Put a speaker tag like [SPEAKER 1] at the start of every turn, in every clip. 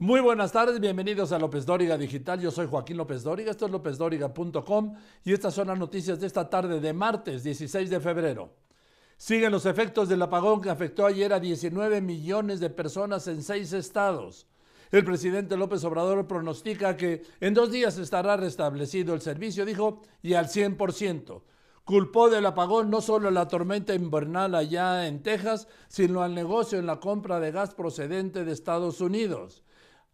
[SPEAKER 1] Muy buenas tardes, bienvenidos a López Dóriga Digital. Yo soy Joaquín López Dóriga, esto es lópezdóriga.com y estas son las noticias de esta tarde de martes 16 de febrero. Siguen los efectos del apagón que afectó ayer a 19 millones de personas en seis estados. El presidente López Obrador pronostica que en dos días estará restablecido el servicio, dijo, y al 100%. Culpó del apagón no solo la tormenta invernal allá en Texas, sino al negocio en la compra de gas procedente de Estados Unidos.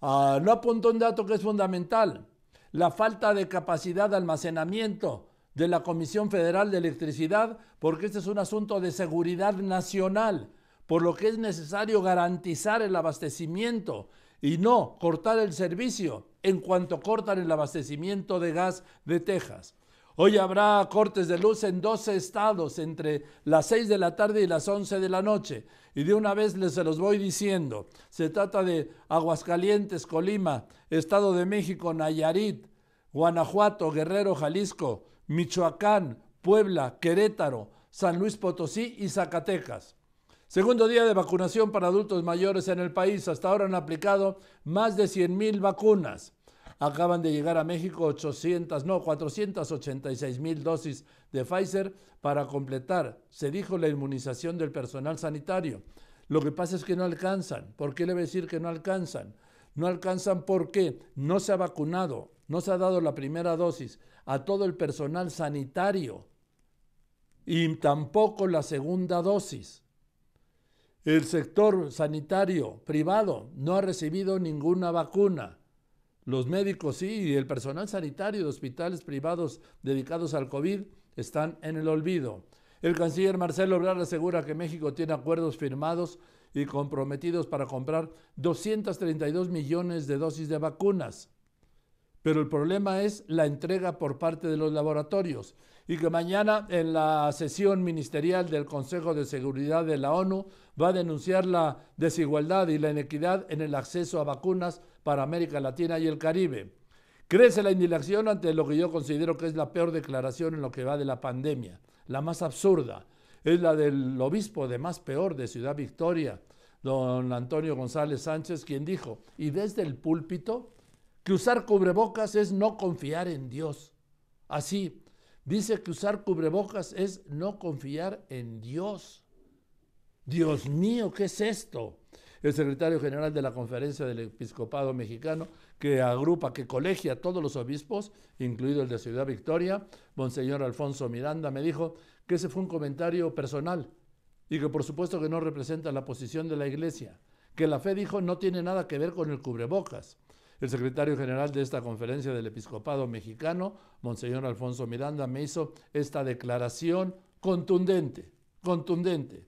[SPEAKER 1] Ah, no apunto un dato que es fundamental, la falta de capacidad de almacenamiento de la Comisión Federal de Electricidad, porque este es un asunto de seguridad nacional, por lo que es necesario garantizar el abastecimiento y no cortar el servicio en cuanto cortan el abastecimiento de gas de Texas. Hoy habrá cortes de luz en 12 estados entre las 6 de la tarde y las 11 de la noche. Y de una vez les se los voy diciendo. Se trata de Aguascalientes, Colima, Estado de México, Nayarit, Guanajuato, Guerrero, Jalisco, Michoacán, Puebla, Querétaro, San Luis Potosí y Zacatecas. Segundo día de vacunación para adultos mayores en el país. Hasta ahora han aplicado más de 100.000 vacunas. Acaban de llegar a México 800, no, 486 mil dosis de Pfizer para completar, se dijo, la inmunización del personal sanitario. Lo que pasa es que no alcanzan. ¿Por qué le voy a decir que no alcanzan? No alcanzan porque no se ha vacunado, no se ha dado la primera dosis a todo el personal sanitario y tampoco la segunda dosis. El sector sanitario privado no ha recibido ninguna vacuna. Los médicos y el personal sanitario de hospitales privados dedicados al COVID están en el olvido. El canciller Marcelo Obrar asegura que México tiene acuerdos firmados y comprometidos para comprar 232 millones de dosis de vacunas pero el problema es la entrega por parte de los laboratorios y que mañana en la sesión ministerial del Consejo de Seguridad de la ONU va a denunciar la desigualdad y la inequidad en el acceso a vacunas para América Latina y el Caribe. Crece la indignación ante lo que yo considero que es la peor declaración en lo que va de la pandemia, la más absurda. Es la del obispo de más peor de Ciudad Victoria, don Antonio González Sánchez, quien dijo, y desde el púlpito que usar cubrebocas es no confiar en Dios. Así, dice que usar cubrebocas es no confiar en Dios. Dios mío, ¿qué es esto? El secretario general de la Conferencia del Episcopado Mexicano, que agrupa, que colegia a todos los obispos, incluido el de Ciudad Victoria, Monseñor Alfonso Miranda, me dijo que ese fue un comentario personal y que por supuesto que no representa la posición de la Iglesia, que la fe dijo no tiene nada que ver con el cubrebocas el secretario general de esta conferencia del episcopado mexicano, Monseñor Alfonso Miranda, me hizo esta declaración contundente, contundente.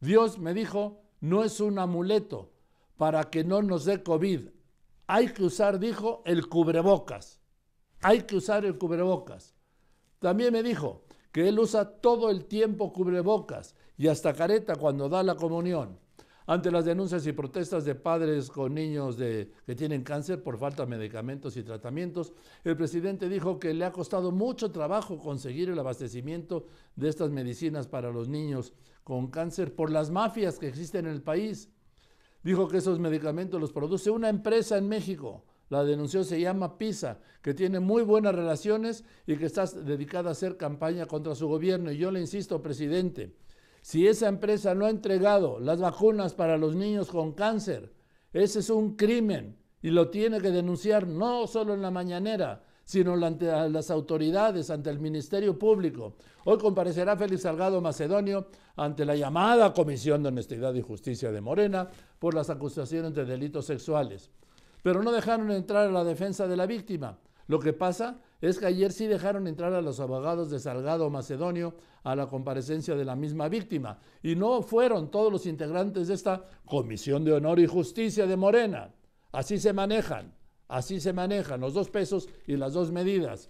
[SPEAKER 1] Dios me dijo, no es un amuleto para que no nos dé COVID. Hay que usar, dijo, el cubrebocas. Hay que usar el cubrebocas. También me dijo que él usa todo el tiempo cubrebocas y hasta careta cuando da la comunión. Ante las denuncias y protestas de padres con niños que tienen cáncer por falta de medicamentos y tratamientos, el presidente dijo que le ha costado mucho trabajo conseguir el abastecimiento de estas medicinas para los niños con cáncer por las mafias que existen en el país. Dijo que esos medicamentos los produce una empresa en México la denunció se llama PISA, que tiene muy buenas relaciones y que está dedicada a hacer campaña contra su gobierno. Y yo le insisto, presidente, si esa empresa no ha entregado las vacunas para los niños con cáncer, ese es un crimen y lo tiene que denunciar no solo en la mañanera, sino ante las autoridades, ante el Ministerio Público. Hoy comparecerá Félix Salgado Macedonio ante la llamada Comisión de Honestidad y Justicia de Morena por las acusaciones de delitos sexuales. Pero no dejaron entrar a la defensa de la víctima lo que pasa es que ayer sí dejaron entrar a los abogados de Salgado Macedonio a la comparecencia de la misma víctima y no fueron todos los integrantes de esta Comisión de Honor y Justicia de Morena. Así se manejan, así se manejan los dos pesos y las dos medidas.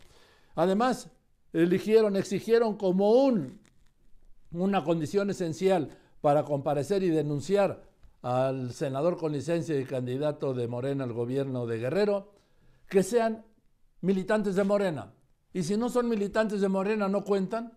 [SPEAKER 1] Además, eligieron, exigieron como un, una condición esencial para comparecer y denunciar al senador con licencia y candidato de Morena al gobierno de Guerrero, que sean militantes de Morena. Y si no son militantes de Morena, ¿no cuentan?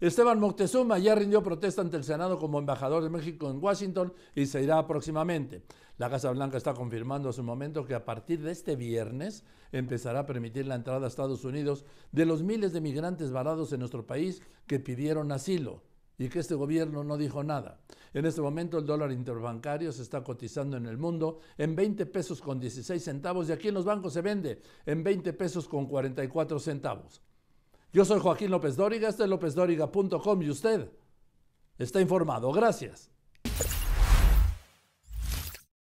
[SPEAKER 1] Esteban Moctezuma ya rindió protesta ante el Senado como embajador de México en Washington y se irá próximamente. La Casa Blanca está confirmando a su momento que a partir de este viernes empezará a permitir la entrada a Estados Unidos de los miles de migrantes varados en nuestro país que pidieron asilo y que este gobierno no dijo nada. En este momento el dólar interbancario se está cotizando en el mundo en 20 pesos con 16 centavos y aquí en los bancos se vende en 20 pesos con 44 centavos. Yo soy Joaquín López Dóriga, este es lópezdóriga.com y usted está informado. Gracias.